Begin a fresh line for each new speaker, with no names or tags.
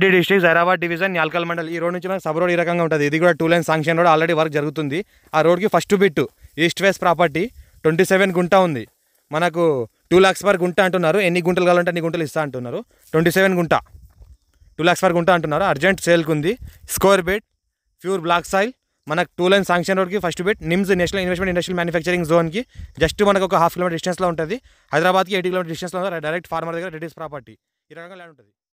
D district Zaheerabad division Yalkal mandal ఈ road నుంచి మనకు సబ్ రోడ్ ఈ రకంగా ఉంటుంది ఇది కూడా two line sanction road already work జరుగుతుంది ఆ రోడ్కి first bit east west property twenty seven గుంట ఉంది మనకు టూ ల్యాక్స్ పర్ గుంట అంటున్నారు ఎన్ని గుంటలు కావాలంటే అన్ని గుంటలు ఇస్తా అంటున్నారు ట్వంటీ సెవెన్ గుంట టూ ల్యాక్స్ పర్ గుంట అంటున్నారు అర్జెంట్ సేల్కి ఉంది square bit pure black soil మనకు టూ లైన్ సాంక్షన్ రోడ్కి first bit NIMS national investment industrial manufacturing జోన్కి జస్ట్ మనకు ఒక హాఫ్ కిలోమీటర్ డిస్టెన్స్లో ఉంటుంది హైదరాబాద్కి ఎయిటీ కిలోమీటర్ డిస్టెన్స్లో డైరెక్ట్ ఫార్మర్ దగ్గర రెడీస్ ప్రాపర్టీ
ఈ రకంగా ల్యాండ్ ఉంటుంది